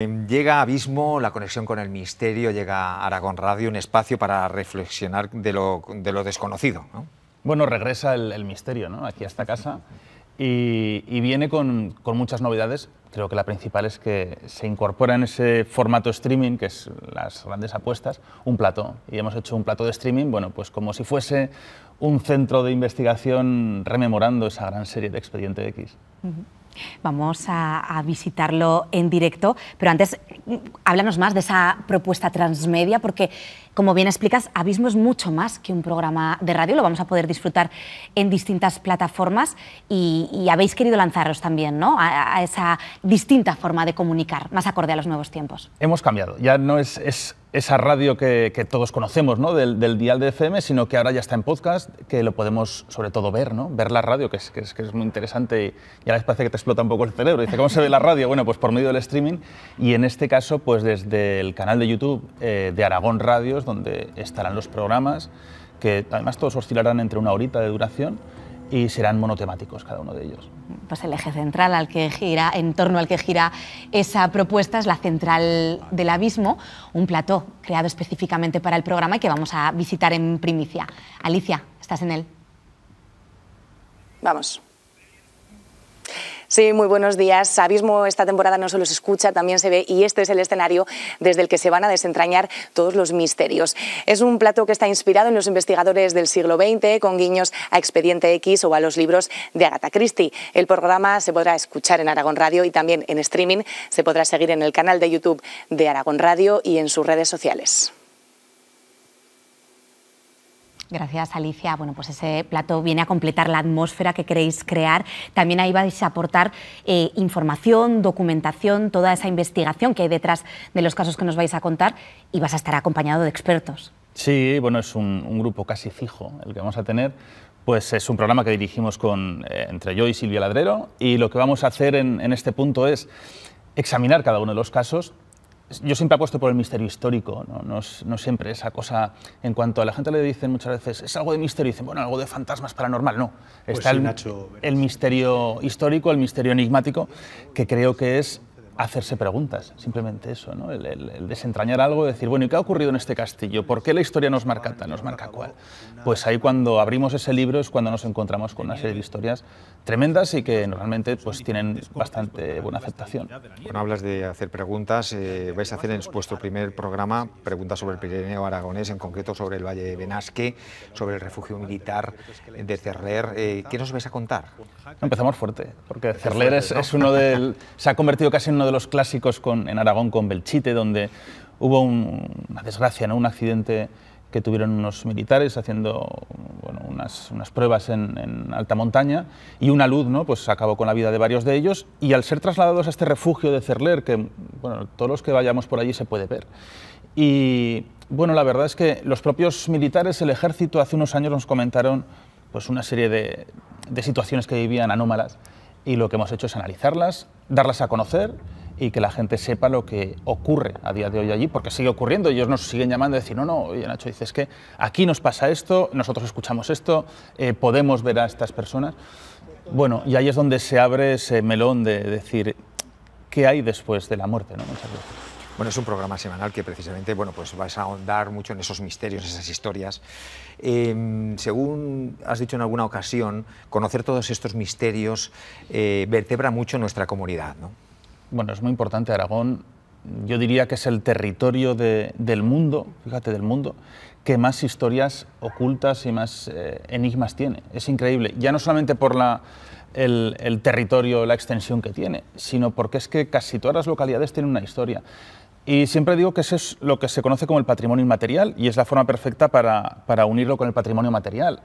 Em, llega Abismo, la conexión con el misterio, llega Aragón Radio, un espacio para reflexionar de lo, desconocido. Bueno, regresa el, misterio aquí a esta casa y, viene con, muchas novedades. Creo que la principal es que se incorpora en ese formato streaming, que es las grandes apuestas, un plato Y hemos hecho un plato de streaming, bueno, pues como si fuese un centro de investigación rememorando esa gran serie de Expediente X. Vamos a, visitarlo en directo, pero antes mm, háblanos más de esa propuesta transmedia, porque como bien explicas, Abismo es mucho más que un programa de radio, lo vamos a poder disfrutar en distintas plataformas y, habéis querido lanzaros también ¿no? a, esa distinta forma de comunicar, más acorde a los nuevos tiempos. Hemos cambiado, ya no es, esa radio que, todos conocemos del, dial de FM, sino que ahora ya está en podcast, que lo podemos sobre todo ver, ¿no? ver la radio, que es, muy interesante y, a la parece que te explota un poco el cerebro. Dice, ¿cómo se ve la radio? Bueno, pues por medio del streaming y en este caso, pues desde el canal de YouTube eh, de Aragón Radios, donde estarán los programas, que además todos oscilarán entre una horita de duración y serán monotemáticos cada uno de ellos. Pues el eje central al que gira, en torno al que gira esa propuesta es la central del abismo, un plató creado específicamente para el programa y que vamos a visitar en primicia. Alicia, estás en él. Vamos. Sí, muy buenos días. Abismo esta temporada no solo se escucha, también se ve y este es el escenario desde el que se van a desentrañar todos los misterios. Es un plato que está inspirado en los investigadores del siglo XX con guiños a Expediente X o a los libros de Agatha Christie. El programa se podrá escuchar en Aragón Radio y también en streaming. Se podrá seguir en el canal de YouTube de Aragón Radio y en sus redes sociales. Gracias, Alicia. Bueno, pues ese plato viene a completar la atmósfera que queréis crear. También ahí vais a aportar eh, información, documentación, toda esa investigación que hay detrás de los casos que nos vais a contar y vas a estar acompañado de expertos. Sí, bueno, es un, grupo casi fijo el que vamos a tener. Pues es un programa que dirigimos eh, entre yo y Silvia Ladrero y lo que vamos a hacer en este punto es examinar cada uno de los casos yo siempre apuesto por el misterio histórico, ¿no? siempre esa cosa, en cuanto a la gente le dicen muchas veces, es algo de misterio, y dicen, bueno, algo de fantasmas paranormal, no, pues está el, misterio histórico, el misterio enigmático, que creo que es hacerse preguntas, simplemente eso, ¿no? el, desentrañar algo, decir, bueno, ¿y qué ha ocurrido en este castillo? ¿Por qué la historia nos marca tal, nos marca cuál Pues ahí cuando abrimos ese libro es cuando nos encontramos con una serie de historias tremendas y que normalmente pues, tienen bastante buena aceptación. cuando hablas de hacer preguntas, eh, vais a hacer en vuestro primer programa preguntas sobre el Pirineo aragonés, en concreto sobre el Valle de Benasque, sobre el refugio militar de Cerler. Eh, ¿Qué nos vais a contar? Empezamos fuerte, porque Cerler es, uno de se ha convertido casi en uno de los clásicos con, en Aragón con Belchite, donde hubo una desgracia, un accidente que tuvieron unos militares haciendo unas, pruebas en, alta montaña y una luz ¿no? pues acabó con la vida de varios de ellos y al ser trasladados a este refugio de Cerler, que bueno, todos los que vayamos por allí se puede ver. Y bueno, la verdad es que los propios militares, el ejército, hace unos años nos comentaron pues una serie de situaciones que vivían anómalas y lo que hemos hecho es analizarlas, darlas a conocer y que la gente sepa lo que ocurre a día de hoy allí, porque sigue ocurriendo. Ellos nos siguen llamando y decir, no, no, Nacho, dices que aquí nos pasa esto, nosotros escuchamos esto, eh, podemos ver a estas personas. Bueno, y ahí es donde se abre ese melón de decir qué hay después de la muerte, ¿no? Muchas bueno, es un programa semanal que precisamente bueno, pues vas a ahondar mucho en esos misterios, esas historias. Em, según has dicho en alguna ocasión, conocer todos estos misterios eh, vertebra mucho nuestra comunidad. ¿no? Bueno, es muy importante Aragón. Yo diría que es el territorio del mundo, fíjate, del mundo, que más historias ocultas y más eh, enigmas tiene. Es increíble. Ya no solamente por el, el, territorio, la extensión que tiene, sino porque es que casi todas las localidades tienen una historia. Y siempre digo que eso es lo que se conoce como el patrimonio inmaterial y es la forma perfecta para, unirlo con el patrimonio material.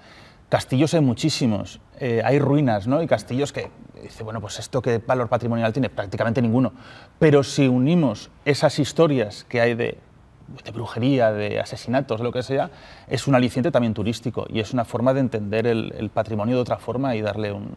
Castillos hay muchísimos, eh, hay ruinas, ¿no? Y castillos que, dice, bueno, pues esto qué valor patrimonial tiene, prácticamente ninguno. Pero si unimos esas historias que hay de de brujería, de asesinatos, lo que sea, es un aliciente también turístico y es una forma de entender el, patrimonio de otra forma y darle un,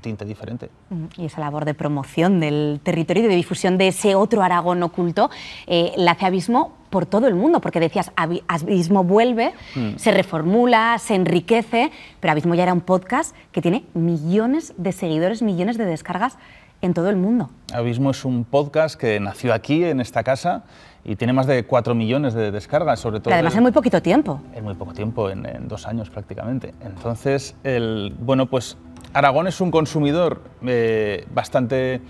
tinte diferente. Y esa labor de promoción del territorio y de difusión de ese otro Aragón oculto eh, la hace Abismo por todo el mundo, porque decías, Abismo vuelve, mm. se reformula, se enriquece, pero Abismo ya era un podcast que tiene millones de seguidores, millones de descargas en todo el mundo. Abismo es un podcast que nació aquí, en esta casa, y tiene más de 4 millones de descargas, sobre todo. además, en muy poquito tiempo. En muy poco tiempo, en, dos años prácticamente. Entonces, el, bueno, pues Aragón es un consumidor eh, bastante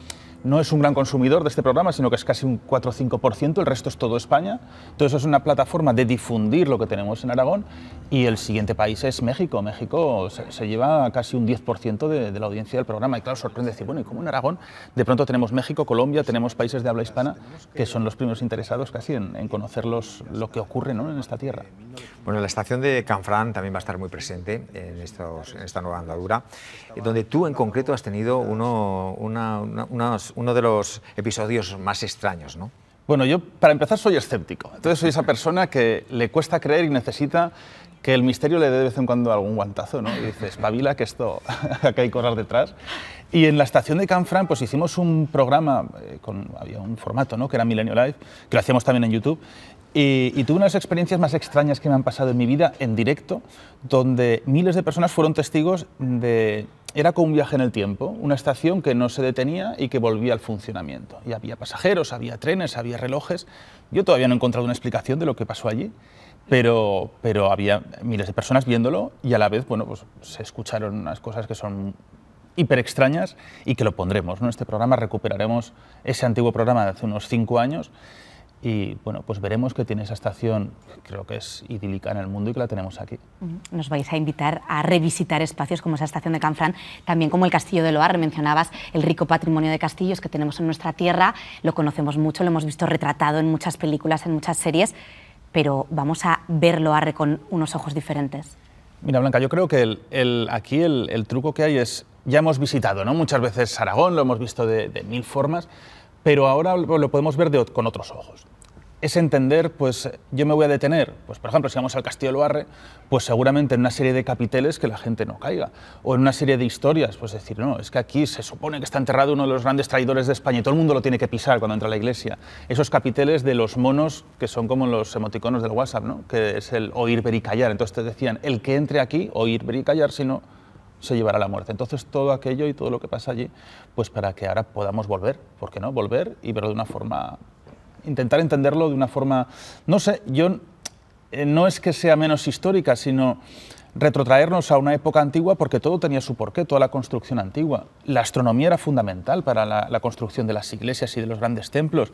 no es un gran consumidor de este programa, sino que es casi un 4 o 5%, el resto es todo España. Entonces es una plataforma de difundir lo que tenemos en Aragón y el siguiente país es México. México se, lleva casi un 10% de, la audiencia del programa. Y claro, sorprende decir, bueno, ¿y como en Aragón? De pronto tenemos México, Colombia, tenemos países de habla hispana que son los primeros interesados casi en, en conocer lo que ocurre en esta tierra. Bueno, la estación de Canfrán también va a estar muy presente en, esta nueva andadura, donde tú en concreto has tenido uno, uno de los episodios más extraños, ¿no? Bueno, yo para empezar soy escéptico. Entonces soy esa persona que le cuesta creer y necesita que el misterio le dé de vez en cuando algún guantazo, ¿no? Y dices, espabila que esto, que hay cosas detrás. Y en la estación de Canfran, pues hicimos un programa, eh, con, había un formato, ¿no? Que era Milenio Live, que lo hacíamos también en YouTube. Y, tuve unas experiencias más extrañas que me han pasado en mi vida en directo, donde miles de personas fueron testigos de... Era como un viaje en el tiempo, una estación que no se detenía y que volvía al funcionamiento. Y había pasajeros, había trenes, había relojes. Yo todavía no he encontrado una explicación de lo que pasó allí pero, pero había miles de personas viéndolo y a la vez, bueno, pues se escucharon unas cosas que son hiper extrañas y que lo pondremos. En este programa recuperaremos ese antiguo programa de hace unos cinco años y bueno, pues veremos que tiene esa estación, creo que es idílica en el mundo y que la tenemos aquí. Nos vais a invitar a revisitar espacios como esa estación de Canfrán, también como el Castillo de Loar, mencionabas el rico patrimonio de castillos que tenemos en nuestra tierra, lo conocemos mucho, lo hemos visto retratado en muchas películas, en muchas series, pero vamos a verlo ARRE con unos ojos diferentes. Mira, Blanca, yo creo que aquí el, truco que hay es, ya hemos visitado ¿no? muchas veces Aragón, lo hemos visto de, mil formas, pero ahora lo podemos ver con otros ojos es entender, pues yo me voy a detener, pues por ejemplo, si vamos al Castillo Loarre, pues seguramente en una serie de capiteles que la gente no caiga, o en una serie de historias, pues decir, no, es que aquí se supone que está enterrado uno de los grandes traidores de España y todo el mundo lo tiene que pisar cuando entra a la iglesia. Esos capiteles de los monos que son como los emoticonos del WhatsApp, ¿no? que es el oír, ver y callar. Entonces te decían, el que entre aquí, oír, ver y callar, si no, se llevará a la muerte. Entonces todo aquello y todo lo que pasa allí, pues para que ahora podamos volver, ¿por qué no? Volver y verlo de una forma intentar entenderlo de una forma, no sé, yo eh, no es que sea menos histórica, sino retrotraernos a una época antigua porque todo tenía su porqué, toda la construcción antigua. La astronomía era fundamental para la, construcción de las iglesias y de los grandes templos.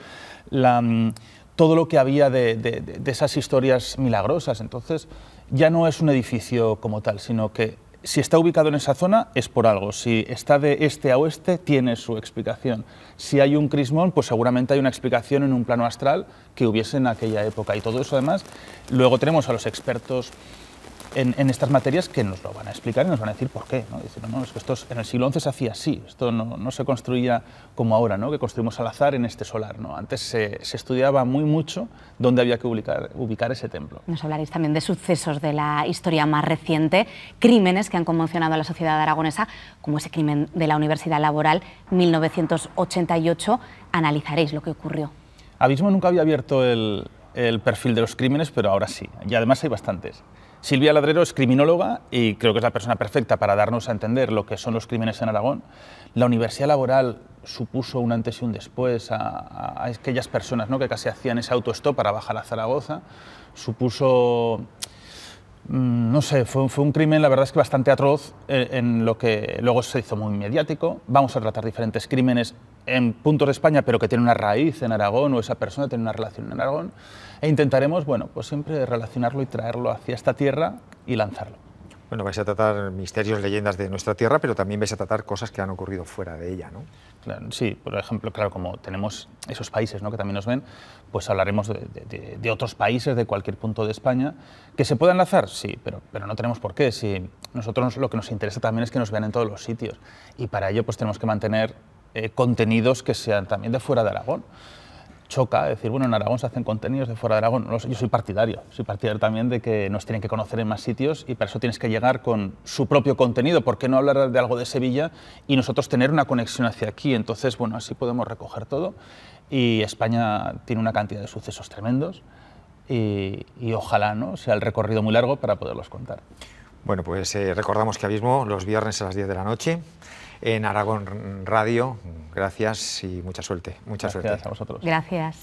Mm, todo lo que había de esas historias milagrosas. Entonces, ya no es un edificio como tal, sino que si está ubicado en esa zona es por algo, si está de este a oeste tiene su explicación. Si hay un crismón, pues seguramente hay una explicación en un plano astral que hubiese en aquella época. Y todo eso además, luego tenemos a los expertos en, estas materias que nos lo van a explicar y nos van a decir por qué. ¿no? que en el siglo XI se hacía así, esto no, se construía como ahora, ¿no? que construimos al azar en este solar. ¿no? Antes se, estudiaba muy mucho dónde había que ubicar, ese templo. Nos hablaréis también de sucesos de la historia más reciente, crímenes que han conmocionado a la sociedad aragonesa, como ese crimen de la Universidad Laboral 1988. Analizaréis lo que ocurrió. Abismo nunca había abierto el perfil de los crímenes, pero ahora sí. Y además hay bastantes. Silvia Ladrero es criminóloga y creo que es la persona perfecta para darnos a entender lo que son los crímenes en Aragón. La universidad laboral supuso un antes y un después a, aquellas personas ¿no? que casi hacían ese stop para bajar a Zaragoza. Supuso, mm, no sé, fue, un crimen, la verdad es que bastante atroz eh, en lo que luego se hizo muy mediático. Vamos a tratar diferentes crímenes en puntos de España, pero que tiene una raíz en Aragón o esa persona tiene una relación en Aragón, e intentaremos, bueno, pues siempre relacionarlo y traerlo hacia esta tierra y lanzarlo. Bueno, vais a tratar misterios, leyendas de nuestra tierra, pero también vais a tratar cosas que han ocurrido fuera de ella, ¿no? sí, por ejemplo, claro, como tenemos esos países ¿no? que también nos ven, pues hablaremos de, otros países, de cualquier punto de España, que se puedan lanzar, sí, pero, pero no tenemos por qué. Si nosotros lo que nos interesa también es que nos vean en todos los sitios y para ello pues tenemos que mantener eh, contenidos que sean también de fuera de Aragón. Choca decir, bueno, en Aragón se hacen contenidos de fuera de Aragón. yo soy partidario, soy partidario también de que nos tienen que conocer en más sitios y para eso tienes que llegar con su propio contenido. ¿Por qué no hablar de algo de Sevilla y nosotros tener una conexión hacia aquí? Entonces, bueno, así podemos recoger todo. Y España tiene una cantidad de sucesos tremendos y, ojalá ¿no? sea el recorrido muy largo para poderlos contar. Bueno, pues eh, recordamos que abismo los viernes a las 10 de la noche en Aragón Radio. Gracias y mucha suerte. Mucha Gracias a vosotros. Gracias.